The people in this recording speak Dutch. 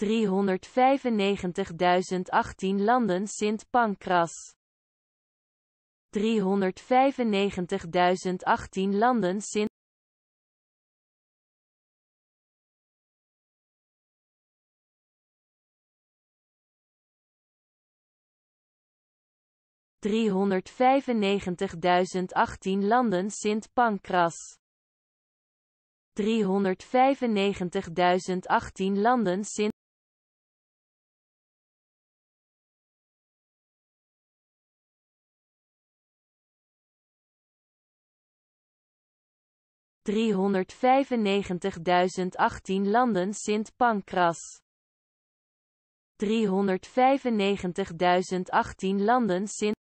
395.018 landen Sint Pancras. 395.018 landen Sint ...395.018 landen Sint Pancras. 395.018 landen Sint 395.018 landen Sint Pancras. 395.018 landen Sint